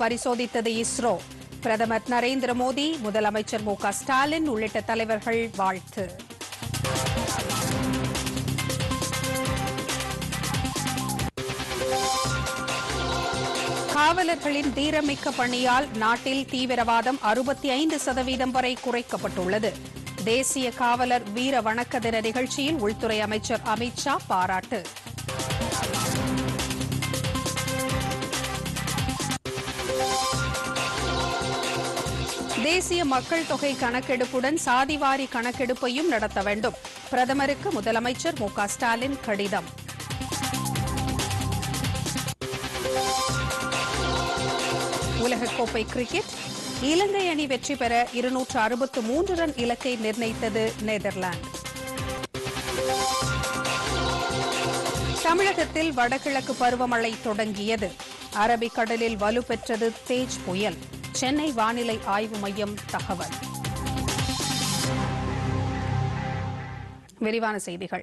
பரிசோதித்தது இஸ்ரோ பிரதமர் நரேந்திர மோடி முதலமைச்சர் மு ஸ்டாலின் உள்ளிட்ட தலைவர்கள் வாழ்த்து காவலர்களின் தீரமிக்க பணியால் நாட்டில் தீவிரவாதம் அறுபத்தி ஐந்து சதவீதம் வரை குறைக்கப்பட்டுள்ளது தேசிய காவலர் வீர வணக்க தின நிகழ்ச்சியில் உள்துறை அமைச்சர் அமித் ஷா பாராட்டு தேசிய மக்கள் தொகை கணக்கெடுப்புடன் சாதிவாரி கணக்கெடுப்பையும் நடத்த வேண்டும் பிரதமருக்கு முதலமைச்சர் மு ஸ்டாலின் கடிதம் உலகக்கோப்பை கிரிக்கெட் இலங்கை அணி வெற்றி பெற இருநூற்று அறுபத்து மூன்று ரன் இலக்கை நிர்ணயித்தது நெதர்லாந்து தமிழகத்தில் வடகிழக்கு பருவமழை தொடங்கியது அரபிக்கடலில் வலுப்பெற்றது தேஜ் புயல் சென்னை வானிலை ஆய்வு மையம் தகவல் விரிவான செய்திகள்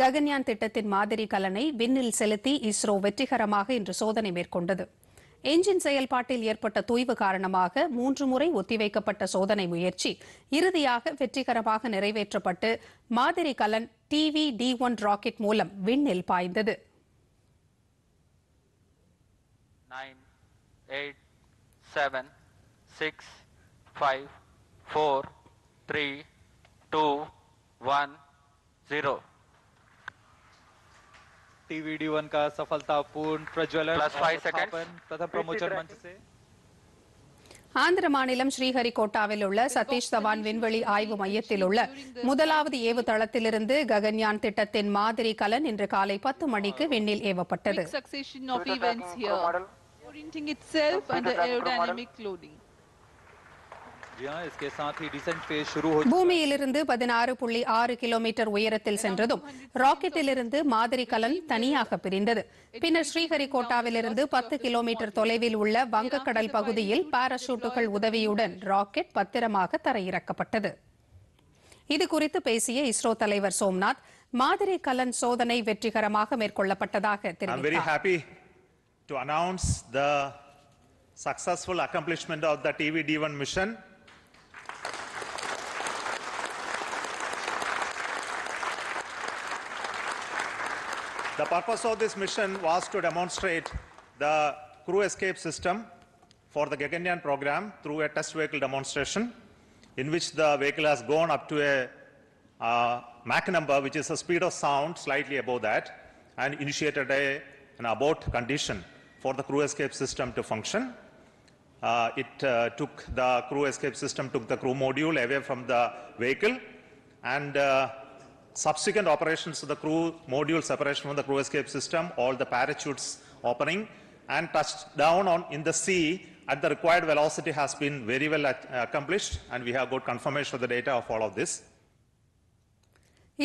ககன்யான் திட்டத்தின் மாதிரி கலனை விண்ணில் செலுத்தி இஸ்ரோ வெற்றிகரமாக இன்று சோதனை மேற்கொண்டது என்ஜின் செயல்பாட்டில் ஏற்பட்ட தூய்வு காரணமாக மூன்று முறை ஒத்திவைக்கப்பட்ட சோதனை முயற்சி இறுதியாக வெற்றிகரமாக நிறைவேற்றப்பட்டு மாதிரி கலன் டிவி டி ஒன் ராக்கெட் மூலம் விண்ணில் பாய்ந்தது seven six five four three two one zero TV D one का सफलतापूर्ण प्रज्वलन प्लस फाइव सेकंड प्रथम प्रमोचन मंच से ஆந்திர மாநிலம் ஸ்ரீஹரிகோட்டாவில் உள்ள சதீஷ் தவான் விண்வெளி ஆய்வு மையத்தில் உள்ள முதலாவது ஏவு தளத்திலிருந்து ககன்யான் திட்டத்தின் மாதிரி கலன் இன்று காலை பத்து மணிக்கு விண்ணில் ஏவப்பட்டது orienting itself and the aerodynamic loading. பூமியிலிருந்து பதினாறு புள்ளி ஆறு கிலோமீட்டர் உயரத்தில் சென்றதும் ராக்கெட்டிலிருந்து மாதிரி கலன் தனியாக பிரிந்தது பின்னர் ஸ்ரீஹரிகோட்டாவிலிருந்து பத்து கிலோமீட்டர் தொலைவில் உள்ள வங்கக்கடல் பகுதியில் பாராசூட்டுகள் உதவியுடன் ராக்கெட் பத்திரமாக தரையிறக்கப்பட்டது இதுகுறித்து பேசிய இஸ்ரோ தலைவர் சோம்நாத் மாதிரி கலன் சோதனை வெற்றிகரமாக மேற்கொள்ளப்பட்டதாக தெரிவித்தார் to announce the successful accomplishment of the TVD1 mission. The purpose of this mission was to demonstrate the crew escape system for the Gaganyaan program through a test vehicle demonstration in which the vehicle has gone up to a uh, Mach number, which is the speed of sound slightly above that, and initiated a, an abort condition for the crew escape system to function. Uh, it uh, took the crew escape system took the crew module away from the vehicle and uh, subsequent operations of the crew module separation from the crew escape system, all the parachutes opening and touched down on in the sea at the required velocity has been very well accomplished and we have got confirmation of the data of all of this.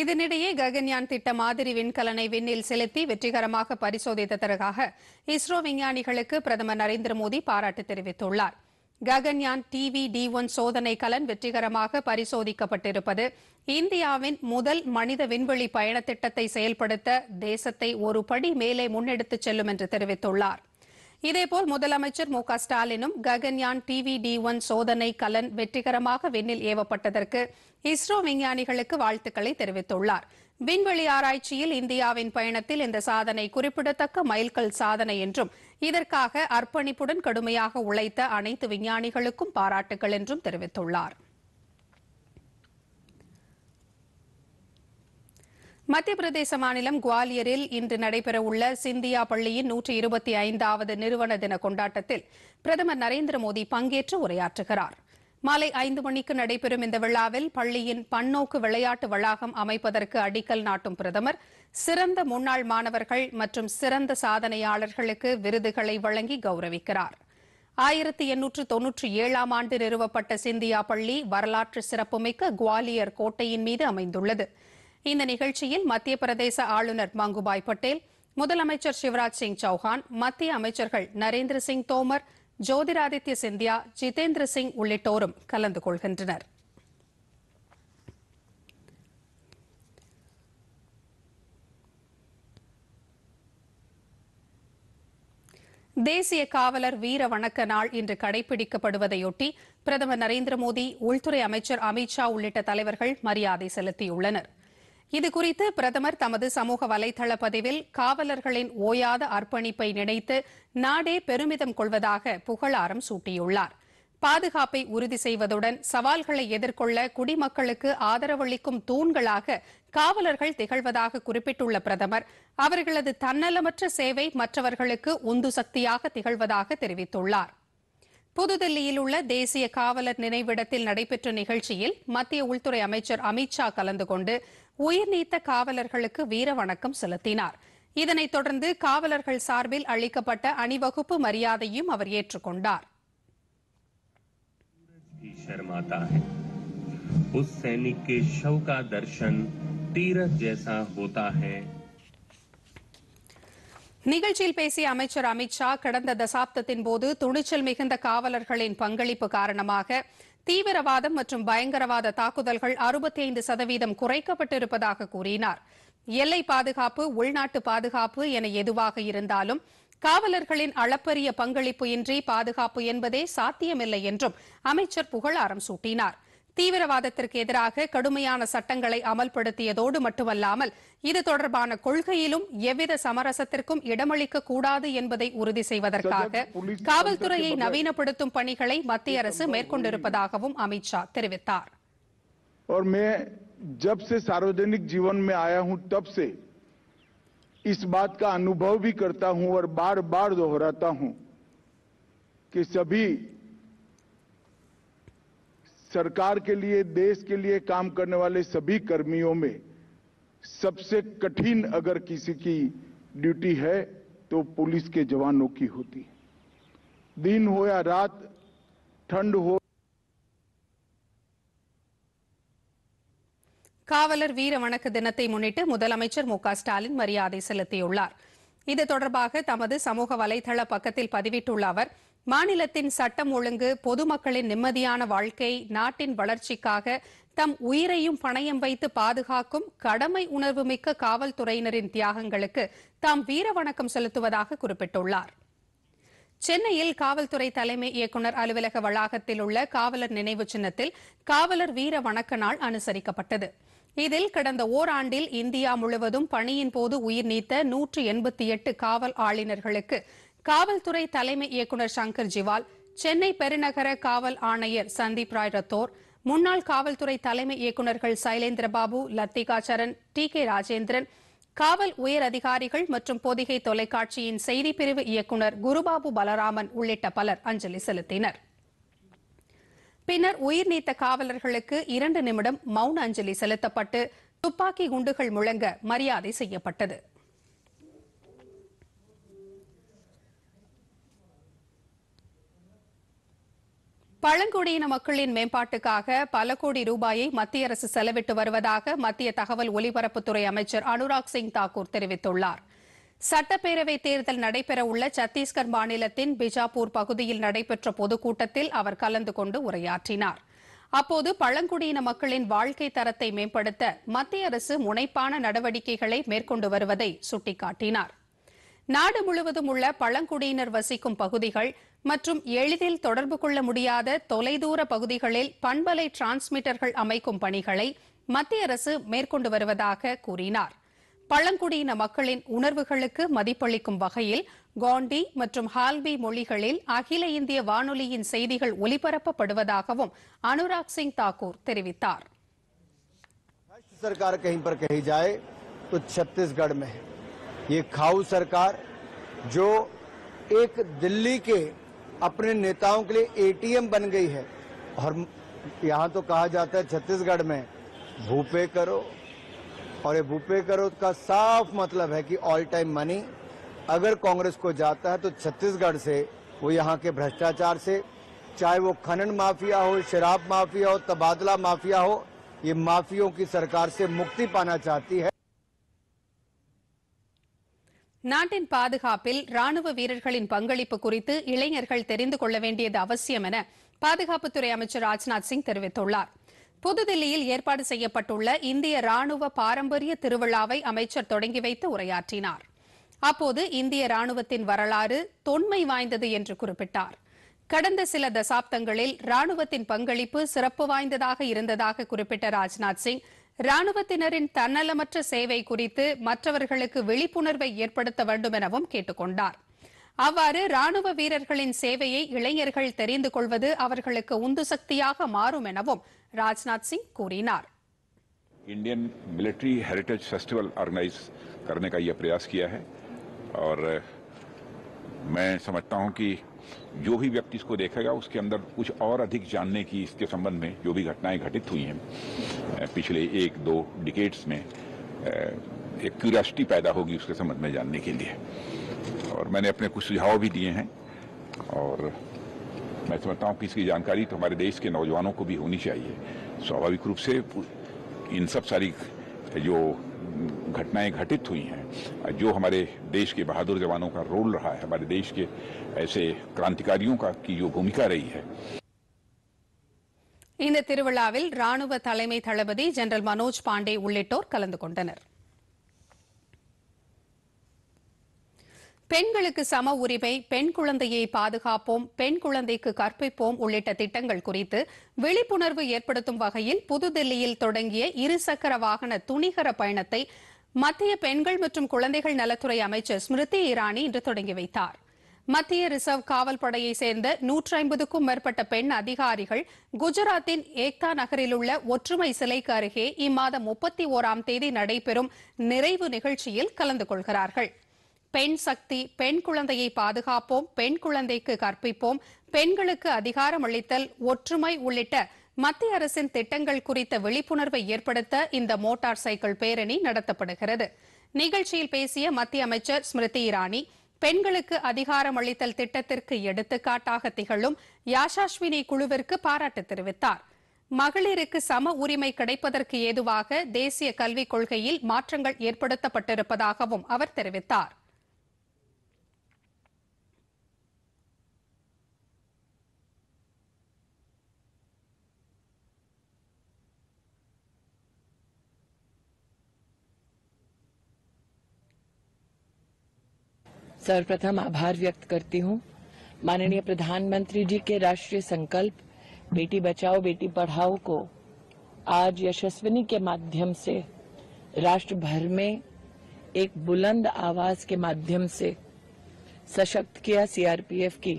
இதனிடையே ககன்யான் திட்ட மாதிரி விண்கலனை விண்ணில் செலுத்தி வெற்றிகரமாக பரிசோதித்ததற்காக இஸ்ரோ விஞ்ஞானிகளுக்கு பிரதமர் நரேந்திர மோடி பாராட்டு தெரிவித்துள்ளார் ககன்யான் டிவி டி ஒன் சோதனை கலன் வெற்றிகரமாக பரிசோதிக்கப்பட்டிருப்பது இந்தியாவின் முதல் மனித விண்வெளி பயண திட்டத்தை செயல்படுத்த தேசத்தை ஒரு படி மேலே முன்னெடுத்துச் செல்லும் என்று தெரிவித்துள்ளார் இதேபோல் முதலமைச்சர் மு ஸ்டாலினும் ககன்யான் டிவி டி ஒன் சோதனை கலன் வெற்றிகரமாக விண்ணில் ஏவப்பட்டதற்கு இஸ்ரோ விஞ்ஞானிகளுக்கு வாழ்த்துக்களை தெரிவித்துள்ளார் விண்வெளி ஆராய்ச்சியில் இந்தியாவின் பயணத்தில் இந்த சாதனை குறிப்பிடத்தக்க மைல்கல் சாதனை என்றும் இதற்காக அர்ப்பணிப்புடன் கடுமையாக உழைத்த அனைத்து விஞ்ஞானிகளுக்கும் பாராட்டுகள் என்றும் தெரிவித்துள்ளாா் மத்திய பிரதேச மாநிலம் குவாலியரில் இன்று நடைபெறவுள்ள சிந்தியா பள்ளியின் நூற்றி இருபத்தி ஐந்தாவது நிறுவன தின கொண்டாட்டத்தில் பிரதமர் நரேந்திர மோடி பங்கேற்று உரையாற்றுகிறார் மாலை ஐந்து மணிக்கு நடைபெறும் இந்த விழாவில் பள்ளியின் பன்னோக்கு விளையாட்டு வளாகம் அமைப்பதற்கு அடிக்கல் நாட்டும் பிரதமர் சிறந்த முன்னாள் மாணவர்கள் மற்றும் சிறந்த சாதனையாளர்களுக்கு விருதுகளை வழங்கி கௌரவிக்கிறார் ஆயிரத்தி எண்ணூற்று தொன்னூற்றி ஏழாம் ஆண்டு நிறுவப்பட்ட சிந்தியா பள்ளி வரலாற்று சிறப்புமிக்க குவாலியர் கோட்டையின் மீது அமைந்துள்ளது இந்த நிகழ்ச்சியில் மத்திய பிரதேச ஆளுநர் மங்குபாய் பட்டேல் முதலமைச்சர் சிவராஜ் சிங் சௌஹான் மத்திய அமைச்சர்கள் நரேந்திர சிங் தோமர் ஜோதிராதித்ய சிந்தியா ஜிதேந்திர சிங் உள்ளிட்டோரும் கலந்து கொள்கின்றனர் தேசிய காவலர் வீர வணக்க நாள் இன்று கடைபிடிக்கப்படுவதையொட்டி பிரதமர் நரேந்திர மோடி உள்துறை அமைச்சர் அமித்ஷா உள்ளிட்ட தலைவர்கள் மரியாதை செலுத்தியுள்ளனா் இதுகுறித்து பிரதமர் தமது சமூக வலைதள பதிவில் காவலர்களின் ஓயாத அர்ப்பணிப்பை நினைத்து நாடே பெருமிதம் கொள்வதாக புகழாரம் சூட்டியுள்ளார் பாதுகாப்பை உறுதி செய்வதுடன் சவால்களை எதிர்கொள்ள குடிமக்களுக்கு ஆதரவளிக்கும் தூண்களாக காவலர்கள் திகழ்வதாக குறிப்பிட்டுள்ள பிரதமர் அவர்களது தன்னலமற்ற சேவை மற்றவர்களுக்கு உந்து சக்தியாக திகழ்வதாக தெரிவித்துள்ளார் புதுதில்லியில் உள்ள தேசிய காவலர் நினைவிடத்தில் நடைபெற்ற நிகழ்ச்சியில் மத்திய உள்துறை அமைச்சர் அமித் ஷா கலந்து கொண்டு உயிர் நீத்த காவலர்களுக்கு வீர வணக்கம் செலுத்தினார் இதனைத் தொடர்ந்து காவலர்கள் சார்பில் அளிக்கப்பட்ட அணிவகுப்பு மரியாதையும் அவர் ஏற்றுக்கொண்டார் நிகழ்ச்சியில் பேசிய அமைச்சர் அமித்ஷா கடந்த தசாப்தத்தின் போது துணிச்சல் மிகுந்த காவலர்களின் பங்களிப்பு காரணமாக தீவிரவாதம் மற்றும் பயங்கரவாத தாக்குதல்கள் அறுபத்தி ஐந்து சதவீதம் குறைக்கப்பட்டிருப்பதாக கூறினார் எல்லை பாதுகாப்பு உள்நாட்டு பாதுகாப்பு என எதுவாக இருந்தாலும் காவலர்களின் அளப்பரிய பங்களிப்பு இன்றி பாதுகாப்பு என்பதே சாத்தியமில்லை என்றும் அமைச்சர் புகழாரம் சூட்டினாா் தீவிரவாதத்திற்கு எதிராக கடுமையான சட்டங்களை அமல்படுத்தியதோடு மட்டுமல்லாமல் இது தொடர்பான கொள்கையிலும் எவ்வித சமரசத்திற்கும் இடமளிக்க கூடாது என்பதை உறுதி செய்வதற்காக காவல்துறையை நவீனப்படுத்தும் பணிகளை மத்திய அரசு மேற்கொண்டிருப்பதாகவும் அமித் ஷா தெரிவித்தார் और मैं जब से सार्वजनिक जीवन में आया हूं तब से इस बात का अनुभव भी करता हूं और बार बार दोहराता हूं कि सभी सरकार के लिए देश के लिए काम करने वाले सभी कर्मियों में सबसे कठिन अगर किसी की ड्यूटी है तो पुलिस के जवानों की होती है दिन हो या रात ठंड हो காவலர் வீர வணக்க தினத்தை முன்னிட்டு முதலமைச்சர் மு ஸ்டாலின் மரியாதை செலுத்தியுள்ளார் இது தொடர்பாக தமது சமூக வலைதள பக்கத்தில் பதிவிட்டுள்ள அவர் மாநிலத்தின் சட்டம் ஒழுங்கு பொதுமக்களின் நிம்மதியான வாழ்க்கை நாட்டின் வளர்ச்சிக்காக தம் உயிரையும் பணயம் வைத்து பாதுகாக்கும் கடமை உணர்வு மிக்க காவல்துறையினரின் தியாகங்களுக்கு தாம் வீர வணக்கம் செலுத்துவதாக குறிப்பிட்டுள்ளார் சென்னையில் காவல்துறை தலைமை இயக்குநர் அலுவலக வளாகத்தில் உள்ள காவலர் நினைவு சின்னத்தில் காவலர் வீர வணக்க நாள் அனுசரிக்கப்பட்டது இதில் கடந்த ஓராண்டில் இந்தியா முழுவதும் பணியின் போது உயிர் நீத்த நூற்றி எண்பத்தி எட்டு காவல் ஆளுநர்களுக்கு காவல்துறை தலைமை இயக்குநர் சங்கர் ஜிவால் சென்னை பெருநகர காவல் ஆணையர் சந்தீப் ராய் ரத்தோர் முன்னாள் காவல்துறை தலைமை இயக்குநர்கள் சைலேந்திரபாபு லத்திகா சரண் டி கே ராஜேந்திரன் காவல் உயர் அதிகாரிகள் மற்றும் பொதிகை தொலைக்காட்சியின் செய்தி பிரிவு இயக்குநர் குருபாபு பலராமன் உள்ளிட்ட பலர் அஞ்சலி செலுத்தினர் பின்னர் உயிர் நீத்த காவலர்களுக்கு இரண்டு நிமிடம் மௌன அஞ்சலி செலுத்தப்பட்டு துப்பாக்கி குண்டுகள் முழங்க மரியாதை செய்யப்பட்டது பழங்குடியின மக்களின் மேம்பாட்டுக்காக பல கோடி ரூபாயை மத்திய அரசு செலவிட்டு வருவதாக மத்திய தகவல் ஒலிபரப்புத்துறை அமைச்சர் அனுராக் சிங் தாக்கூர் தெரிவித்துள்ளார் சட்டப்பேரவை தேர்தல் நடைபெறவுள்ள சத்தீஸ்கர் மாநிலத்தின் பிஜாப்பூர் பகுதியில் நடைபெற்ற பொதுக்கூட்டத்தில் அவர் கலந்து கொண்டு உரையாற்றினார் அப்போது பழங்குடியின மக்களின் வாழ்க்கை தரத்தை மேம்படுத்த மத்திய அரசு முனைப்பான நடவடிக்கைகளை மேற்கொண்டு வருவதை சுட்டிக்காட்டினார் நாடு முழுவதும் உள்ள பழங்குடியினர் வசிக்கும் பகுதிகள் மற்றும் எளிதில் தொடர்பு கொள்ள முடியாத தொலைதூர பகுதிகளில் பண்பலை டிரான்ஸ்மிட்டர்கள் அமைக்கும் பணிகளை மத்திய அரசு மேற்கொண்டு வருவதாக கூறினார் பழங்குடியின மக்களின் உணர்வுகளுக்கு மதிப்பளிக்கும் வகையில் காண்டி மற்றும் ஹால்பி மொழிகளில் அகில இந்திய வானொலியின் செய்திகள் ஒலிபரப்பப்படுவதாகவும் அனுராக் சிங் தாக்கூர் தெரிவித்தார் सरकार कहीं पर अपने नेताओं के लिए एटीएम बन गई है और यहाँ तो कहा जाता है छत्तीसगढ़ में भूपे करो और ये भूपे करो का साफ मतलब है कि ऑल टाइम मनी अगर कांग्रेस को जाता है तो छत्तीसगढ़ से वो यहाँ के भ्रष्टाचार से चाहे वो खनन माफिया हो शराब माफिया हो तबादला माफिया हो ये माफियों की सरकार से मुक्ति पाना चाहती है நாட்டின் பாதுகாப்பில் ராணுவ வீரர்களின் பங்களிப்பு குறித்து இளைஞர்கள் தெரிந்து கொள்ள வேண்டியது அவசியம் என பாதுகாப்புத்துறை அமைச்சர் ராஜ்நாத் சிங் தெரிவித்துள்ளார் புதுதில்லியில் ஏற்பாடு செய்யப்பட்டுள்ள இந்திய ராணுவ பாரம்பரிய திருவிழாவை அமைச்சர் தொடங்கி வைத்து உரையாற்றினார் அப்போது இந்திய ராணுவத்தின் வரலாறு தொன்மை வாய்ந்தது என்று குறிப்பிட்டார் கடந்த சில தசாப்தங்களில் ராணுவத்தின் பங்களிப்பு சிறப்பு வாய்ந்ததாக இருந்ததாக குறிப்பிட்ட ராஜ்நாத் சிங் ராணுவத்தினரின் தன்னலமற்ற சேவை குறித்து மற்றவர்களுக்கு விழிப்புணர்வை ஏற்படுத்த வேண்டும் எனவும் கேட்டுக் கொண்டாா் அவ்வாறு ராணுவ வீரர்களின் சேவையை இளைஞர்கள் தெரிந்து கொள்வது அவர்களுக்கு உந்து சக்தியாக மாறும் எனவும் ராஜ்நாத் சிங் கூறினார் Indian military heritage festival organize करने का यह प्रयास किया है और मैं समझता हूं जो भी व्यक्ति इसको देखेगा उसके अंदर कुछ और अधिक जानने की इसके संबंध में जो भी घटनाएं घटित हुई हैं पिछले एक दो डिकेट्स में एक क्यूरियासिटी पैदा होगी उसके संबंध में जानने के लिए और मैंने अपने कुछ सुझाव भी दिए हैं और मैं समझता हूँ कि इसकी जानकारी तो हमारे देश के नौजवानों को भी होनी चाहिए स्वाभाविक रूप से इन सब सारी जो घटनाएं घटित हुई हैं जो हमारे देश के बहादुर जवानों का रोल रहा है हमारे देश के ऐसे क्रांतिकारियों का की जो भूमिका रही है इन திருவிழாவில் ராணுவ தலைமை தளபதி ஜெனரல் மனோஜ் பாண்டே பெண்களுக்கு சம உரிமை பெண் குழந்தையை பாதுகாப்போம் பெண் குழந்தைக்கு கற்பிப்போம் உள்ளிட்ட திட்டங்கள் குறித்து விழிப்புணர்வு ஏற்படுத்தும் வகையில் புதுதில்லியில் தொடங்கிய இருசக்கர வாகன துணிகர பயணத்தை மத்திய பெண்கள் மற்றும் குழந்தைகள் நலத்துறை அமைச்சர் ஸ்மிருதி இரானி இன்று தொடங்கி வைத்தார் மத்திய ரிசர்வ் காவல் சேர்ந்த நூற்றி ஐம்பதுக்கும் மேற்பட்ட பெண் அதிகாரிகள் குஜராத்தின் ஏக்தா நகரில் உள்ள ஒற்றுமை சிலைக்கு அருகே இம்மாதம் முப்பத்தி ஓராம் தேதி நடைபெறும் நிறைவு நிகழ்ச்சியில் கலந்து கொள்கிறார்கள் பெண் சக்தி பெண் குழந்தையை பாதுகாப்போம் பெண் குழந்தைக்கு கற்பிப்போம் பெண்களுக்கு அதிகாரம் அளித்தல் ஒற்றுமை உள்ளிட்ட மத்திய அரசின் திட்டங்கள் குறித்த விழிப்புணர்வை ஏற்படுத்த இந்த மோட்டார் சைக்கிள் பேரணி நடத்தப்படுகிறது நிகழ்ச்சியில் பேசிய மத்திய அமைச்சர் ஸ்மிருதி இரானி பெண்களுக்கு அதிகாரம் அளித்தல் திட்டத்திற்கு எடுத்துக்காட்டாக திகழும் யாஷாஸ்வினி குழுவிற்கு பாராட்டு தெரிவித்தார் மகளிருக்கு சம உரிமை கிடைப்பதற்கு ஏதுவாக தேசிய கல்விக் கொள்கையில் மாற்றங்கள் ஏற்படுத்தப்பட்டிருப்பதாகவும் அவர் தெரிவித்தார் सर्वप्रथम आभार व्यक्त करती हूँ माननीय प्रधानमंत्री जी के राष्ट्रीय संकल्प बेटी बचाओ बेटी पढ़ाओ को आज यशस्विनी के माध्यम से राष्ट्र भर में एक बुलंद आवाज के माध्यम से सशक्त किया सीआरपीएफ की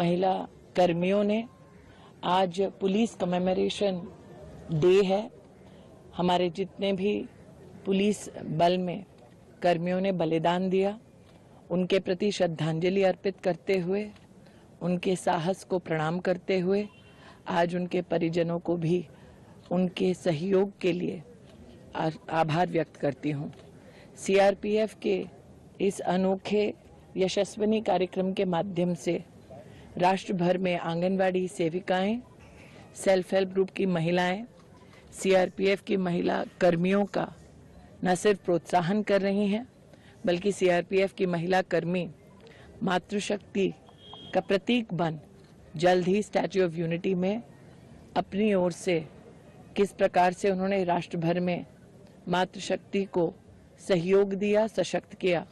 महिला कर्मियों ने आज पुलिस कमेमोरेशन डे है हमारे जितने भी पुलिस बल में कर्मियों ने बलिदान दिया उनके प्रति श्रद्धांजलि अर्पित करते हुए उनके साहस को प्रणाम करते हुए आज उनके परिजनों को भी उनके सहयोग के लिए आभार व्यक्त करती हूँ सीआरपीएफ के इस अनोखे यशस्विनी कार्यक्रम के माध्यम से राष्ट्र भर में आंगनवाड़ी सेविकाएं सेल्फ हेल्प ग्रुप की महिलाएं सीआरपीएफ की महिला कर्मियों का न सिर्फ प्रोत्साहन कर रही हैं बल्कि सीआरपीएफ की महिला कर्मी मातृशक्ति का प्रतीक बन जल्द ही स्टैचू ऑफ यूनिटी में अपनी ओर से किस प्रकार से उन्होंने राष्ट्र भर में मातृशक्ति को सहयोग दिया सशक्त किया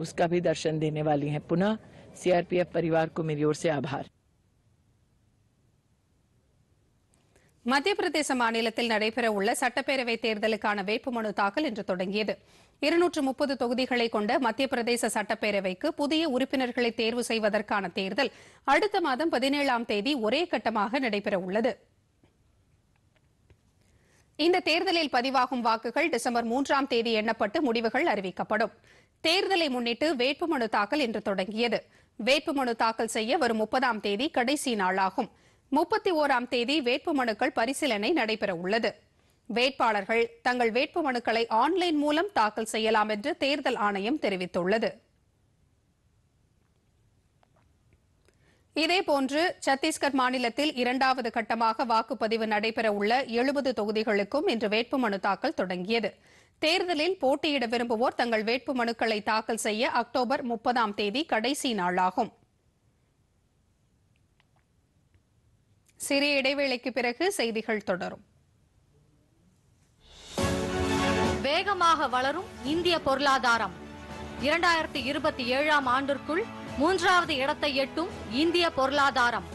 उसका भी दर्शन देने वाली हैं पुनः सीआरपीएफ परिवार को मेरी ओर से आभार மத்திய பிரதேச மாநிலத்தில் நடைபெற உள்ள சட்டப்பேரவை தேர்தலுக்கான வேட்புமனு தாக்கல் இன்று தொடங்கியது இருநூற்று முப்பது தொகுதிகளை கொண்ட மத்திய பிரதேச சட்டப்பேரவைக்கு புதிய உறுப்பினர்களை தேர்வு செய்வதற்கான தேர்தல் அடுத்த மாதம் பதினேழாம் தேதி ஒரே கட்டமாக நடைபெற உள்ளது இந்த தேர்தலில் பதிவாகும் வாக்குகள் டிசம்பர் மூன்றாம் தேதி எண்ணப்பட்டு முடிவுகள் அறிவிக்கப்படும் தேர்தலை முன்னிட்டு வேட்புமனு தாக்கல் இன்று தொடங்கியது வேட்புமனு தாக்கல் செய்ய வரும் முப்பதாம் தேதி கடைசி நாளாகும் முப்பத்தி ஓராம் தேதி வேட்புமனுக்கள் பரிசீலனை நடைபெற உள்ளது வேட்பாளர்கள் தங்கள் வேட்புமனுக்களை ஆன்லைன் மூலம் தாக்கல் செய்யலாம் என்று தேர்தல் ஆணையம் தெரிவித்துள்ளது இதேபோன்று சத்தீஸ்கர் மாநிலத்தில் இரண்டாவது கட்டமாக வாக்குப்பதிவு நடைபெற உள்ள எழுபது தொகுதிகளுக்கும் இன்று வேட்புமனு தாக்கல் தொடங்கியது தேர்தலில் போட்டியிட விரும்புவோர் தங்கள் வேட்புமனுக்களை தாக்கல் செய்ய அக்டோபர் முப்பதாம் தேதி கடைசி நாளாகும் சிறிய இடைவேளைக்கு பிறகு செய்திகள் தொடரும் வேகமாக வளரும் இந்திய பொருளாதாரம் இரண்டாயிரத்தி இருபத்தி ஏழாம் ஆண்டிற்குள் மூன்றாவது இடத்தை எட்டும் இந்திய பொருளாதாரம்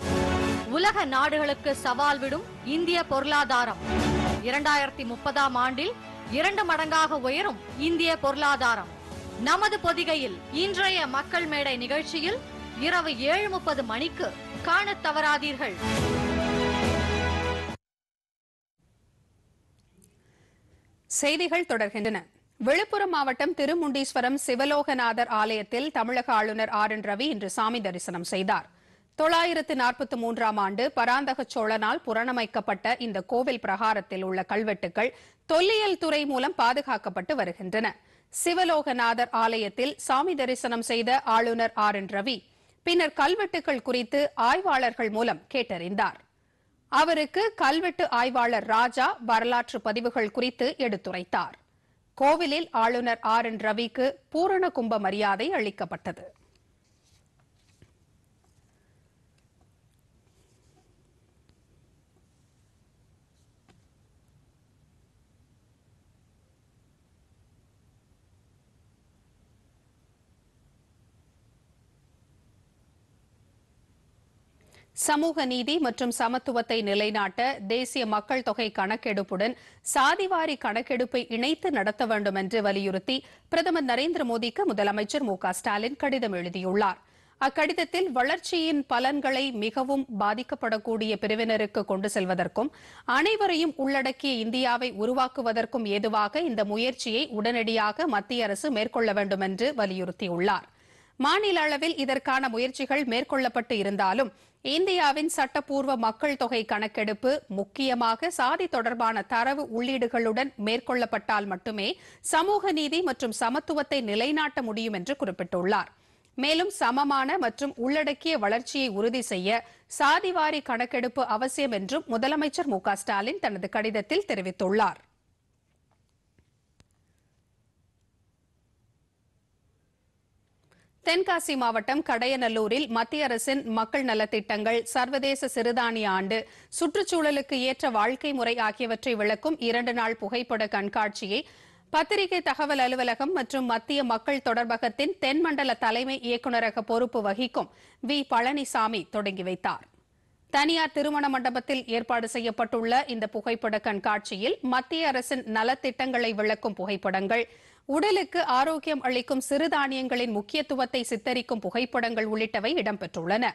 உலக நாடுகளுக்கு சவால் விடும் இந்திய பொருளாதாரம் இரண்டாயிரத்தி முப்பதாம் ஆண்டில் இரண்டு மடங்காக உயரும் இந்திய பொருளாதாரம் நமது பொதிகையில் இன்றைய மக்கள் மேடை நிகழ்ச்சியில் இரவு ஏழு முப்பது மணிக்கு காண தவறாதீர்கள் செய்திகள் தொடர்கின்றன விழுப்புரம் மாவட்டம் திருமுண்டீஸ்வரம் சிவலோகநாதர் ஆலயத்தில் தமிழக ஆளுநர் ஆர் என் ரவி இன்று சாமி தரிசனம் செய்தார் தொள்ளாயிரத்து நாற்பத்தி மூன்றாம் ஆண்டு பராந்தக சோழனால் புறணமைக்கப்பட்ட இந்த கோவில் பிரகாரத்தில் உள்ள கல்வெட்டுகள் தொல்லியல் துறை மூலம் பாதுகாக்கப்பட்டு வருகின்றன சிவலோகநாதர் ஆலயத்தில் சாமி தரிசனம் செய்த ஆளுநர் ஆர் என் ரவி பின்னர் கல்வெட்டுகள் குறித்து ஆய்வாளர்கள் மூலம் கேட்டறிந்தாா் அவருக்கு கல்வெட்டு ஆய்வாளர் ராஜா வரலாற்று பதிவுகள் குறித்து எடுத்துரைத்தார் கோவிலில் ஆளுநர் ஆர் என் ரவிக்கு பூரண கும்ப மரியாதை அளிக்கப்பட்டது சமூக நீதி மற்றும் சமத்துவத்தை நிலைநாட்ட தேசிய மக்கள் தொகை கணக்கெடுப்புடன் சாதிவாரி கணக்கெடுப்பை இணைத்து நடத்த வேண்டும் என்று வலியுறுத்தி பிரதமர் நரேந்திர மோடிக்கு முதலமைச்சர் மு ஸ்டாலின் கடிதம் எழுதியுள்ளார் அக்கடிதத்தில் வளர்ச்சியின் பலன்களை மிகவும் பாதிக்கப்படக்கூடிய பிரிவினருக்கு கொண்டு செல்வதற்கும் அனைவரையும் உள்ளடக்கிய இந்தியாவை உருவாக்குவதற்கும் ஏதுவாக இந்த முயற்சியை உடனடியாக மத்திய அரசு மேற்கொள்ள வேண்டும் என்று வலியுறுத்தியுள்ளார் மாநில அளவில் இதற்கான முயற்சிகள் மேற்கொள்ளப்பட்டு இருந்தாலும் இந்தியாவின் சட்டப்பூர்வ மக்கள் தொகை கணக்கெடுப்பு முக்கியமாக சாதி தொடர்பான தரவு உள்ளீடுகளுடன் மேற்கொள்ளப்பட்டால் மட்டுமே சமூக நீதி மற்றும் சமத்துவத்தை நிலைநாட்ட முடியும் என்று குறிப்பிட்டுள்ளார் மேலும் சமமான மற்றும் உள்ளடக்கிய வளர்ச்சியை உறுதி செய்ய சாதிவாரி கணக்கெடுப்பு அவசியம் என்றும் முதலமைச்சர் மு ஸ்டாலின் தனது கடிதத்தில் தெரிவித்துள்ளாா் தென்காசி மாவட்டம் கடையநல்லூரில் மத்திய அரசின் மக்கள் நலத்திட்டங்கள் சர்வதேச சிறுதானிய ஆண்டு சுற்றுச்சூழலுக்கு ஏற்ற வாழ்க்கை முறை ஆகியவற்றை விளக்கும் இரண்டு நாள் புகைப்பட கண்காட்சியை பத்திரிகை தகவல் அலுவலகம் மற்றும் மத்திய மக்கள் தொடர்பகத்தின் தென்மண்டல தலைமை இயக்குநரக பொறுப்பு வகிக்கும் வி பழனிசாமி தொடங்கி வைத்தார் தனியார் திருமண மண்டபத்தில் ஏற்பாடு செய்யப்பட்டுள்ள இந்த புகைப்பட கண்காட்சியில் மத்திய அரசின் நலத்திட்டங்களை விளக்கும் புகைப்படங்கள் உடலுக்கு ஆரோக்கியம் அளிக்கும் சிறுதானியங்களின் முக்கியத்துவத்தை சித்தரிக்கும் புகைப்படங்கள் உள்ளிட்டவை இடம்பெற்றுள்ளன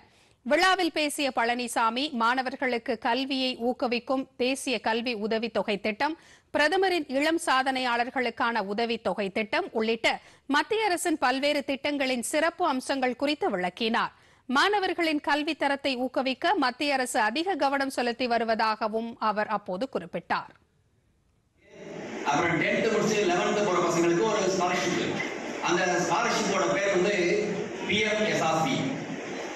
விழாவில் பேசிய பழனிசாமி மாணவர்களுக்கு கல்வியை ஊக்குவிக்கும் தேசிய கல்வி உதவித்தொகை திட்டம் பிரதமரின் இளம் சாதனையாளர்களுக்கான உதவித்தொகை திட்டம் உள்ளிட்ட மத்திய அரசின் பல்வேறு திட்டங்களின் சிறப்பு அம்சங்கள் குறித்து விளக்கினார் மாணவர்களின் கல்வி தரத்தை ஊக்குவிக்க மத்திய அரசு அதிக கவனம் செலுத்தி வருவதாகவும் அவர் அப்போது குறிப்பிட்டார் அப்புறம் டென்த்து முடிச்சு லெவன்த்து போகிற பசங்களுக்கு ஒரு ஸ்காலர்ஷிப் அந்த ஸ்காலர்ஷிப்போட பேர் வந்து பிஎம் எஸ்ஆர்பி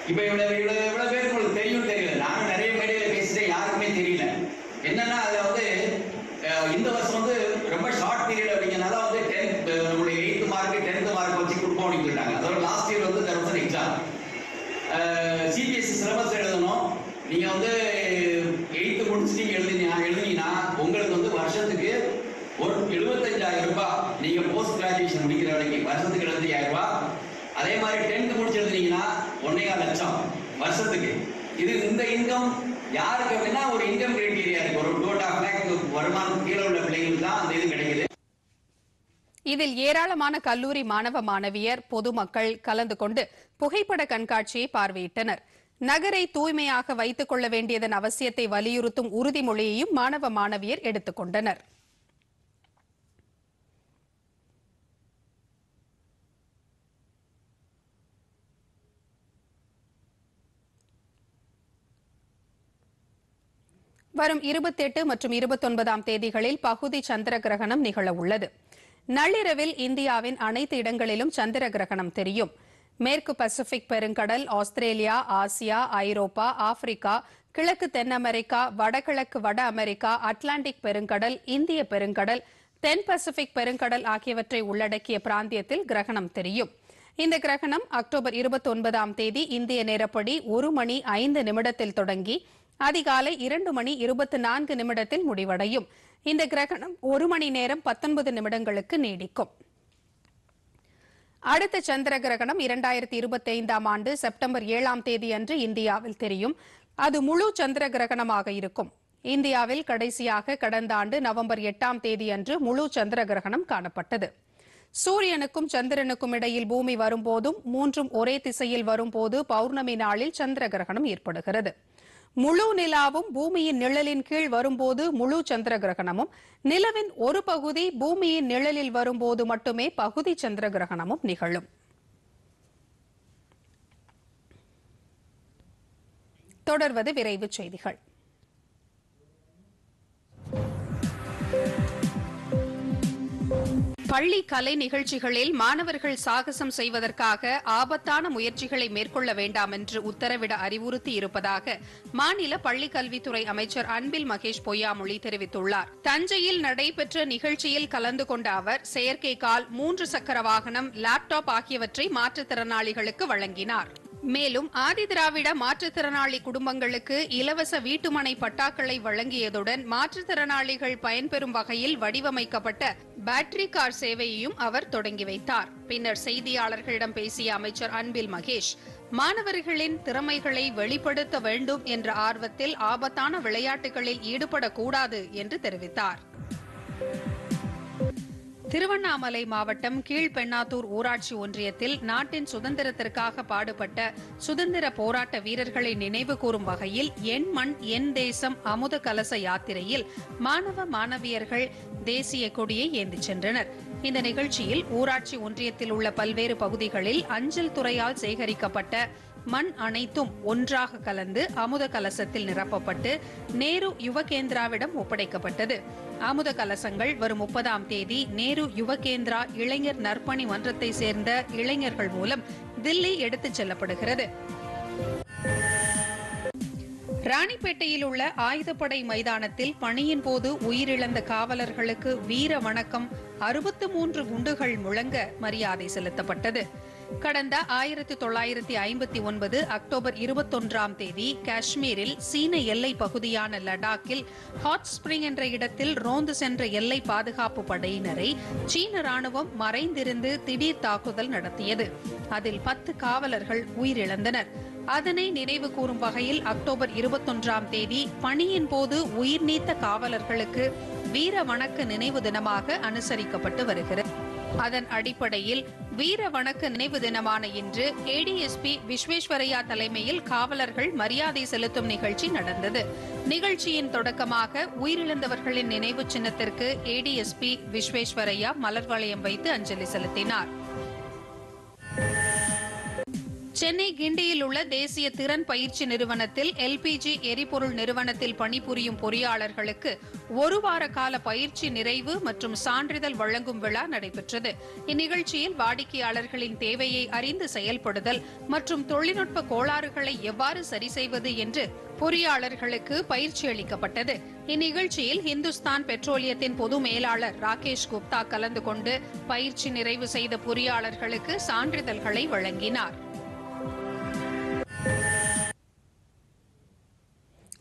இப்போ இவ்வளவு இவ்வளவு இவ்வளோ பேர் உங்களுக்கு தெரியும் நீங்க போஸ்ட் கிராஜுவேஷன் முடிக்கிற வரைக்கும் வருஷத்துக்கு எழுபத்தையாயிரம் ரூபாய் அதே மாதிரி டென்த் முடிச்சிருந்தீங்கன்னா ஒன்னே லட்சம் வருஷத்துக்கு இது இந்த இன்கம் யாருக்கு அப்படின்னா ஒரு இன்கம் கிரைடீரியா இருக்கு ஒரு டூ அண்ட் ஆஃப் லேக் வருமானம் கீழே உள்ள பிள்ளைகளுக்கு தான் அந்த இது கிடைக்குது இதில் ஏராளமான கல்லூரி மாணவ மாணவியர் பொதுமக்கள் கலந்து கொண்டு புகைப்பட கண்காட்சியை பார்வையிட்டனர் நகரை தூய்மையாக வைத்துக் கொள்ள வேண்டியதன் அவசியத்தை வலியுறுத்தும் உறுதிமொழியையும் மாணவ மாணவியர் எடுத்துக் கொண்டனா் வரும் இருபத்தெட்டு மற்றும் இருபத்தொன்பதாம் தேதிகளில் பகுதி சந்திர கிரகணம் நிகழ உள்ளது நள்ளிரவில் இந்தியாவின் அனைத்து இடங்களிலும் சந்திர கிரகணம் தெரியும் மேற்கு பசிபிக் பெருங்கடல் ஆஸ்திரேலியா ஆசியா ஐரோப்பா ஆப்பிரிக்கா கிழக்கு தென் அமெரிக்கா வடகிழக்கு வட அமெரிக்கா அட்லாண்டிக் பெருங்கடல் இந்திய பெருங்கடல் தென் பசிபிக் பெருங்கடல் ஆகியவற்றை உள்ளடக்கிய பிராந்தியத்தில் கிரகணம் தெரியும் இந்த கிரகணம் அக்டோபர் இருபத்தி ஒன்பதாம் தேதி இந்திய நேரப்படி ஒரு மணி ஐந்து நிமிடத்தில் தொடங்கி அதிகாலை இரண்டு மணி இருபத்தி நான்கு நிமிடத்தில் முடிவடையும் இந்த கிரகணம் ஒரு மணி நேரம் பத்தொன்பது நிமிடங்களுக்கு நீடிக்கும் அடுத்த சந்திர கிரகணம் இரண்டாயிரத்தி இருபத்தி ஐந்தாம் ஆண்டு செப்டம்பர் ஏழாம் தேதி அன்று இந்தியாவில் தெரியும் அது முழு சந்திர கிரகணமாக இருக்கும் இந்தியாவில் கடைசியாக கடந்த ஆண்டு நவம்பர் எட்டாம் தேதி அன்று முழு சந்திர கிரகணம் காணப்பட்டது சூரியனுக்கும் சந்திரனுக்கும் இடையில் பூமி வரும்போதும் மூன்றும் ஒரே திசையில் வரும்போது பௌர்ணமி நாளில் சந்திர கிரகணம் ஏற்படுகிறது முழு நிலாவும் பூமியின் நிழலின் கீழ் வரும்போது முழு சந்திர கிரகணமும் நிலவின் ஒரு பகுதி பூமியின் நிழலில் வரும்போது மட்டுமே பகுதி சந்திர கிரகணமும் நிகழும் தொடர்வது விரைவு செய்திகள் பள்ளி கலை நிகழ்ச்சிகளில் மாணவர்கள் சாகசம் செய்வதற்காக ஆபத்தான முயற்சிகளை மேற்கொள்ள வேண்டாம் என்று உத்தரவிட அறிவுறுத்தி இருப்பதாக மாநில பள்ளிக்கல்வித்துறை அமைச்சர் அன்பில் மகேஷ் பொய்யாமொழி தெரிவித்துள்ளார் தஞ்சையில் நடைபெற்ற நிகழ்ச்சியில் கலந்து கொண்ட அவர் செயற்கை கால் மூன்று சக்கர வாகனம் லேப்டாப் ஆகியவற்றை மாற்றுத்திறனாளிகளுக்கு வழங்கினார் மேலும் ஆதிதிராவிட மாற்றுத்திறனாளி குடும்பங்களுக்கு இலவச வீட்டுமனை பட்டாக்களை வழங்கியதுடன் மாற்றுத்திறனாளிகள் பயன்பெறும் வகையில் வடிவமைக்கப்பட்ட பேட்டரி கார் சேவையையும் அவர் தொடங்கி வைத்தார் பின்னர் செய்தியாளர்களிடம் பேசிய அமைச்சர் அன்பில் மகேஷ் மாணவர்களின் திறமைகளை வெளிப்படுத்த வேண்டும் என்ற ஆர்வத்தில் ஆபத்தான விளையாட்டுகளில் ஈடுபடக்கூடாது என்று தெரிவித்தார் திருவண்ணாமலை மாவட்டம் கீழ்பெண்ணாத்தூர் ஊராட்சி ஒன்றியத்தில் நாட்டின் சுதந்திரத்திற்காக பாடுபட்ட சுதந்திர போராட்ட வீரர்களை நினைவு கூறும் வகையில் என் மண் என் தேசம் அமுத கலச யாத்திரையில் மாணவ மாணவியர்கள் தேசிய கொடியை ஏந்தி சென்றனர் இந்த நிகழ்ச்சியில் ஊராட்சி ஒன்றியத்தில் உள்ள பல்வேறு பகுதிகளில் அஞ்சல் துறையால் சேகரிக்கப்பட்ட மண் அனைத்தும் ஒன்றாக கலந்து அமுத கலசத்தில் நிரப்பப்பட்டு நேரு யுவகேந்திராவிடம் ஒப்படைக்கப்பட்டது அமுத கலசங்கள் வரும் முப்பதாம் தேதி நேரு யுவகேந்திரா இளைஞர் நற்பணி மன்றத்தை சேர்ந்த இளைஞர்கள் மூலம் தில்லி எடுத்துச் செல்லப்படுகிறது ராணிப்பேட்டையில் உள்ள ஆயுதப்படை மைதானத்தில் பணியின் போது உயிரிழந்த காவலர்களுக்கு வீர வணக்கம் அறுபத்து மூன்று குண்டுகள் முழங்க மரியாதை செலுத்தப்பட்டது கடந்த ஆயிரத்தி தொள்ளாயிரத்தி ஐம்பத்தி ஒன்பது அக்டோபர் இருபத்தொன்றாம் தேதி காஷ்மீரில் சீன எல்லை பகுதியான லடாக்கில் ஹாட் ஸ்பிரிங் என்ற இடத்தில் ரோந்து சென்ற எல்லை பாதுகாப்பு படையினரை சீன ராணுவம் மறைந்திருந்து திடீர் தாக்குதல் நடத்தியது அதில் பத்து காவலர்கள் உயிரிழந்தனர் அதனை நினைவு கூறும் வகையில் அக்டோபர் இருபத்தொன்றாம் தேதி பணியின் போது உயிர் நீத்த காவலர்களுக்கு வீர வணக்க நினைவு தினமாக அனுசரிக்கப்பட்டு வருகிறது அதன் அடிப்படையில் வீர வணக்க நினைவு தினமான இன்று ஏடிஎஸ்பி விஸ்வேஸ்வரையா தலைமையில் காவலர்கள் மரியாதை செலுத்தும் நிகழ்ச்சி நடந்தது நிகழ்ச்சியின் தொடக்கமாக உயிரிழந்தவர்களின் நினைவு சின்னத்திற்கு ஏடிஎஸ்பி விஸ்வேஸ்வரையா மலர் வளையம் வைத்து அஞ்சலி செலுத்தினாா் சென்னை கிண்டியில் உள்ள தேசிய திறன் பயிற்சி நிறுவனத்தில் எல்பிஜி எரிபொருள் நிறுவனத்தில் பணிபுரியும் பொறியாளர்களுக்கு ஒரு வார கால பயிற்சி நிறைவு மற்றும் சான்றிதழ் வழங்கும் விழா நடைபெற்றது இந்நிகழ்ச்சியில் வாடிக்கையாளர்களின் தேவையை அறிந்து செயல்படுதல் மற்றும் தொழில்நுட்ப கோளாறுகளை எவ்வாறு சரி செய்வது என்று பொறியாளர்களுக்கு பயிற்சி அளிக்கப்பட்டது இந்நிகழ்ச்சியில் இந்துஸ்தான் பெட்ரோலியத்தின் பொது மேலாளர் ராகேஷ் குப்தா கலந்து கொண்டு பயிற்சி நிறைவு செய்த பொறியாளர்களுக்கு சான்றிதழ்களை வழங்கினார்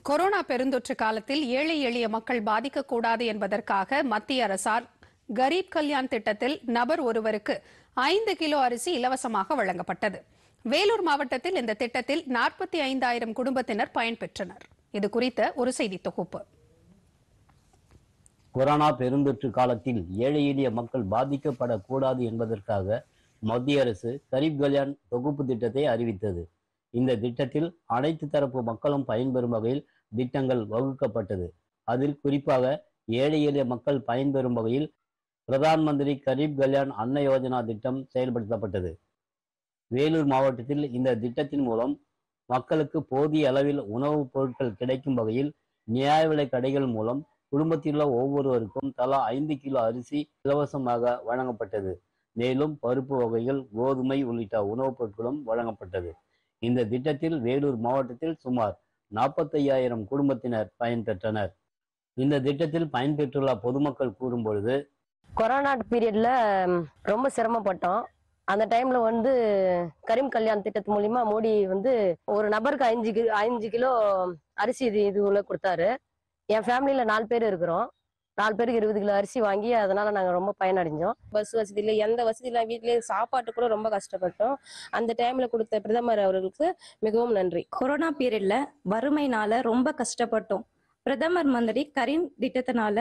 கொரோனா பெருந்தொற்று காலத்தில் ஏழை எளிய மக்கள் பாதிக்கக்கூடாது என்பதற்காக மத்திய அரசார் கரீப் கல்யாண் திட்டத்தில் நபர் ஒருவருக்கு ஐந்து கிலோ அரிசி இலவசமாக வழங்கப்பட்டது வேலூர் மாவட்டத்தில் இந்த திட்டத்தில் நாற்பத்தி ஐந்தாயிரம் குடும்பத்தினர் பயன்பெற்றனர் இது குறித்த ஒரு செய்தி தொகுப்பு கொரோனா பெருந்தொற்று காலத்தில் ஏழை எளிய மக்கள் பாதிக்கப்படக்கூடாது என்பதற்காக மத்திய அரசு கரீப் கல்யாண் தொகுப்பு திட்டத்தை அறிவித்தது இந்த திட்டத்தில் அனைத்து தரப்பு மக்களும் பயன்பெறும் வகையில் திட்டங்கள் வகுக்கப்பட்டது அதில் குறிப்பாக ஏழை எளிய மக்கள் பயன்பெறும் வகையில் பிரதான் மந்திரி கரீப் கல்யாண் அன்ன யோஜனா திட்டம் செயல்படுத்தப்பட்டது வேலூர் மாவட்டத்தில் இந்த திட்டத்தின் மூலம் மக்களுக்கு போதிய அளவில் உணவுப் பொருட்கள் கிடைக்கும் வகையில் நியாய விலை கடைகள் மூலம் குடும்பத்திலுள்ள ஒவ்வொருவருக்கும் தலா ஐந்து கிலோ அரிசி இலவசமாக வழங்கப்பட்டது மேலும் பருப்பு வகைகள் கோதுமை உள்ளிட்ட உணவுப் பொருட்களும் வழங்கப்பட்டது இந்த திட்டத்தில் வேலூர் மாவட்டத்தில் சுமார் நாற்பத்தையாயிரம் குடும்பத்தினர் பயன்பெற்றனர் இந்த திட்டத்தில் பயன்பெற்றுள்ள பொதுமக்கள் கூறும்பொழுது கொரோனா பீரியட்ல ரொம்ப சிரமப்பட்டோம் அந்த டைம்ல வந்து கரீம் கல்யாண் திட்டத்து மூலியமா மோடி வந்து ஒரு நபருக்கு அஞ்சு அஞ்சு கிலோ அரிசி இது இதுல கொடுத்தாரு என் ஃபேமிலியில நாலு பேர் இருக்கிறோம் நாலு பேருக்கு இருபது கிலோ அரிசி வாங்கி அதனால நாங்கள் ரொம்ப பயனடைஞ்சோம் பஸ் வசதி இல்லை எந்த வசதி இல்லை வீட்லேயே சாப்பாட்டு கூட ரொம்ப கஷ்டப்பட்டோம் அந்த டைம்ல கொடுத்த பிரதமர் அவர்களுக்கு மிகவும் நன்றி கொரோனா பீரியட்ல வறுமைனால ரொம்ப கஷ்டப்பட்டோம் பிரதமர் மந்திரி கரீம் திட்டத்தினால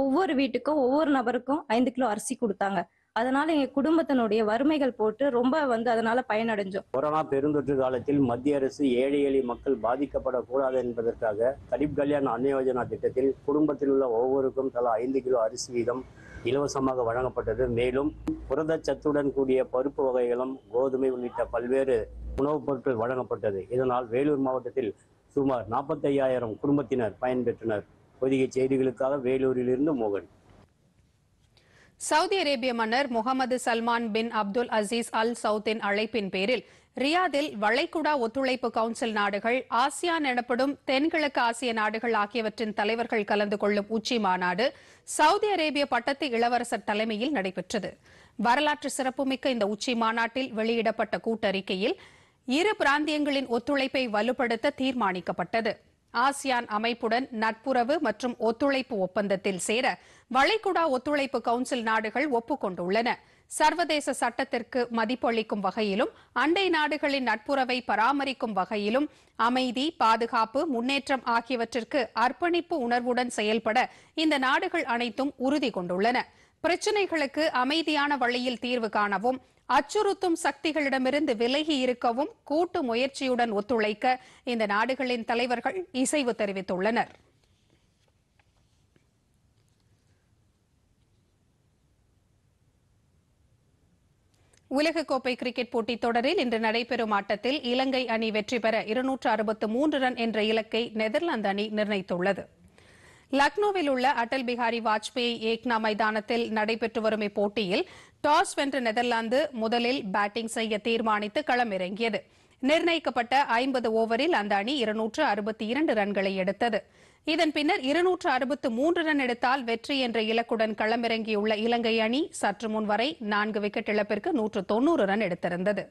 ஒவ்வொரு வீட்டுக்கும் ஒவ்வொரு நபருக்கும் ஐந்து கிலோ அரிசி கொடுத்தாங்க அதனால எங்க குடும்பத்தினுடைய வறுமைகள் போட்டு ரொம்ப வந்து அதனால பயனடைஞ்சோம் கொரோனா பெருந்தொற்று காலத்தில் மத்திய அரசு ஏழை எளிய மக்கள் பாதிக்கப்படக்கூடாது என்பதற்காக கரீப் கல்யாண் அன்னயோஜனா திட்டத்தில் குடும்பத்தில் உள்ள ஒவ்வொருக்கும் தலா ஐந்து கிலோ அரிசி வீதம் இலவசமாக வழங்கப்பட்டது மேலும் சத்துடன் கூடிய பருப்பு வகைகளும் கோதுமை உள்ளிட்ட பல்வேறு உணவுப் பொருட்கள் வழங்கப்பட்டது இதனால் வேலூர் மாவட்டத்தில் சுமார் நாற்பத்தையாயிரம் குடும்பத்தினர் பயன்பெற்றனர் ஒதுகிய செய்திகளுக்காக வேலூரில் இருந்து மோகன் சவுதி அரேபிய மன்னர் முகமது சல்மான் பின் அப்துல் அசீஸ் அல் சவுத்தின் அழைப்பின் பேரில் ரியாதில் வளைகுடா ஒத்துழைப்பு கவுன்சில் நாடுகள் ஆசியான் எனப்படும் தென்கிழக்கு ஆசிய நாடுகள் ஆகியவற்றின் தலைவர்கள் கலந்து கொள்ளும் உச்சி மாநாடு சவுதி அரேபிய பட்டத்து இளவரசர் தலைமையில் நடைபெற்றது வரலாற்று சிறப்புமிக்க இந்த உச்சி மாநாட்டில் வெளியிடப்பட்ட கூட்டறிக்கையில் இரு பிராந்தியங்களின் ஒத்துழைப்பை வலுப்படுத்த தீர்மானிக்கப்பட்டது ஆசியான் அமைப்புடன் நட்புறவு மற்றும் ஒத்துழைப்பு ஒப்பந்தத்தில் சேர வளைகுடா ஒத்துழைப்பு கவுன்சில் நாடுகள் ஒப்புக்கொண்டுள்ளன சர்வதேச சட்டத்திற்கு மதிப்பளிக்கும் வகையிலும் அண்டை நாடுகளின் நட்புறவை பராமரிக்கும் வகையிலும் அமைதி பாதுகாப்பு முன்னேற்றம் ஆகியவற்றிற்கு அர்ப்பணிப்பு உணர்வுடன் செயல்பட இந்த நாடுகள் அனைத்தும் உறுதி கொண்டுள்ளன பிரச்சினைகளுக்கு அமைதியான வழியில் தீர்வு காணவும் அச்சுறுத்தும் சக்திகளிடமிருந்து விலகி இருக்கவும் கூட்டு முயற்சியுடன் ஒத்துழைக்க இந்த நாடுகளின் தலைவர்கள் இசைவு தெரிவித்துள்ளனர் உலகக்கோப்பை கிரிக்கெட் போட்டித் தொடரில் இன்று நடைபெறும் ஆட்டத்தில் இலங்கை அணி வெற்றி பெற இருநூற்று அறுபத்து மூன்று ரன் என்ற இலக்கை நெதர்லாந்து அணி நிர்ணயித்துள்ளது லக்னோவில் உள்ள அடல் பிஹாரி வாஜ்பேயி ஏக்னா மைதானத்தில் நடைபெற்று வரும் இப்போட்டியில் டாஸ் வென்ற நெதர்லாந்து முதலில் பேட்டிங் செய்ய தீர்மானித்து களமிறங்கியது நிர்ணயிக்கப்பட்ட ஐம்பது ஓவரில் அந்த அணி இருநூற்று அறுபத்தி இரண்டு ரன்களை எடுத்தது இதன் பின்னர் இருநூற்று அறுபத்து மூன்று ரன் எடுத்தால் வெற்றி என்ற இலக்குடன் களமிறங்கியுள்ள இலங்கை அணி சற்று முன் வரை நான்கு விக்கெட் இழப்பிற்கு நூற்று தொன்னூறு ரன் எடுத்திருந்தது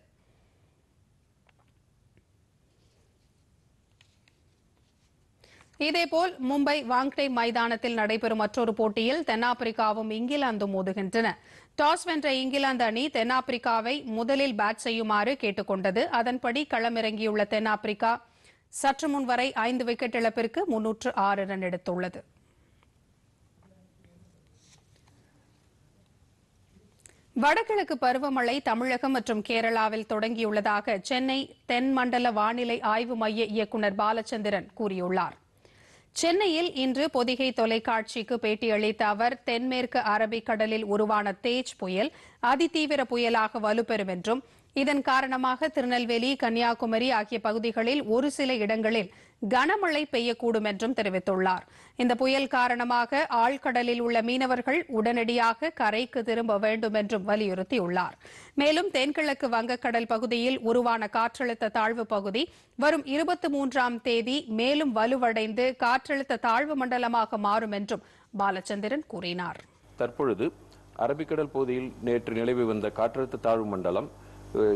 இதேபோல் மும்பை வாங்டே மைதானத்தில் நடைபெறும் மற்றொரு போட்டியில் தென்னாப்பிரிக்காவும் இங்கிலாந்தும் மோதுகின்றன டாஸ் வென்ற இங்கிலாந்து அணி தென்னாப்பிரிக்காவை முதலில் பேட் செய்யுமாறு கொண்டது அதன்படி களமிறங்கியுள்ள தென்னாப்பிரிக்கா சற்று முன் வரை ஐந்து விக்கெட் இழப்பிற்கு முன்னூற்று ஆறு ரன் எடுத்துள்ளது வடகிழக்கு பருவமழை தமிழகம் மற்றும் கேரளாவில் தொடங்கியுள்ளதாக சென்னை தென்மண்டல வானிலை ஆய்வு மைய இயக்குநர் பாலச்சந்திரன் கூறியுள்ளார் சென்னையில் இன்று பொதிகை தொலைக்காட்சிக்கு பேட்டியளித்த அவர் தென்மேற்கு அரபிக்கடலில் உருவான தேஜ் புயல் அதிதீவிர புயலாக வலுப்பெறும் என்றும் இதன் காரணமாக திருநெல்வேலி கன்னியாகுமரி ஆகிய பகுதிகளில் ஒரு சில இடங்களில் கனமழை பெய்யக்கூடும் என்றும் தெரிவித்துள்ளார் இந்த புயல் காரணமாக ஆழ்கடலில் உள்ள மீனவர்கள் உடனடியாக கரைக்கு திரும்ப வேண்டும் என்றும் வலியுறுத்தியுள்ளார் மேலும் தென்கிழக்கு வங்கக்கடல் பகுதியில் உருவான காற்றழுத்த தாழ்வு பகுதி வரும் இருபத்தி மூன்றாம் தேதி மேலும் வலுவடைந்து காற்றழுத்த தாழ்வு மண்டலமாக மாறும் என்றும் பாலச்சந்திரன் கூறினார் தற்பொழுது அரபிக்கடல் பகுதியில் நேற்று நிலவி வந்த காற்றழுத்த தாழ்வு மண்டலம்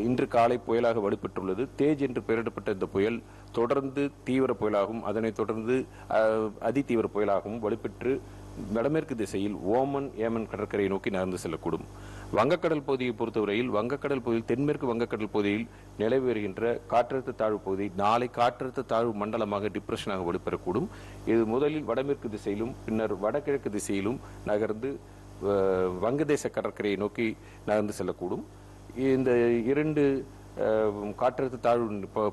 இன்று காலை புயலாக வலுப்பெற்றுள்ளது தேஜ் என்று பெயரிடப்பட்ட இந்த புயல் தொடர்ந்து தீவிர புயலாகவும் அதனைத் தொடர்ந்து அதிதீவிர புயலாகவும் வலுப்பெற்று வடமேற்கு திசையில் ஓமன் ஏமன் கடற்கரையை நோக்கி நகர்ந்து செல்லக்கூடும் வங்கக்கடல் பகுதியை பொறுத்தவரையில் வங்கக்கடல் பகுதியில் தென்மேற்கு வங்கக்கடல் பகுதியில் நிலவி வருகின்ற காற்றழுத்த தாழ்வு பகுதி நாளை காற்றழுத்த தாழ்வு மண்டலமாக டிப்ரெஷனாக வலுப்பெறக்கூடும் இது முதலில் வடமேற்கு திசையிலும் பின்னர் வடகிழக்கு திசையிலும் நகர்ந்து வங்கதேச கடற்கரையை நோக்கி நகர்ந்து செல்லக்கூடும் இந்த இரண்டு காற்றழுத்த தாழ்வு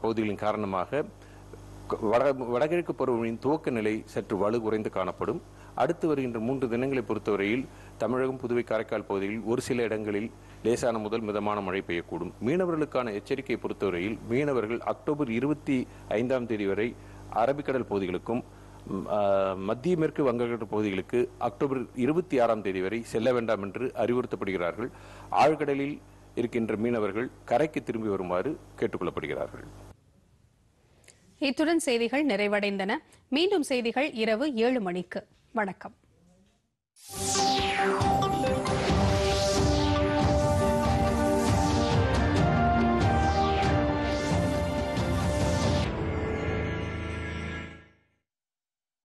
பகுதிகளின் காரணமாக வட வடகிழக்கு பருவமழையின் துவக்க நிலை சற்று வலு குறைந்து காணப்படும் அடுத்து வருகின்ற மூன்று தினங்களை பொறுத்தவரையில் தமிழகம் புதுவை காரைக்கால் பகுதியில் ஒரு சில இடங்களில் லேசான முதல் மிதமான மழை பெய்யக்கூடும் மீனவர்களுக்கான எச்சரிக்கையை பொறுத்தவரையில் மீனவர்கள் அக்டோபர் இருபத்தி ஐந்தாம் தேதி வரை அரபிக்கடல் பகுதிகளுக்கும் மத்திய மேற்கு வங்கக்கடல் பகுதிகளுக்கு அக்டோபர் இருபத்தி ஆறாம் தேதி வரை செல்ல வேண்டாம் என்று அறிவுறுத்தப்படுகிறார்கள் ஆழ்கடலில் இருக்கின்ற மீனவர்கள் கரைக்கு திரும்பி வருமாறு கேட்டுக்கொள்ளப்படுகிறார்கள் இத்துடன் செய்திகள் நிறைவடைந்தன மீண்டும் செய்திகள் இரவு ஏழு மணிக்கு வணக்கம்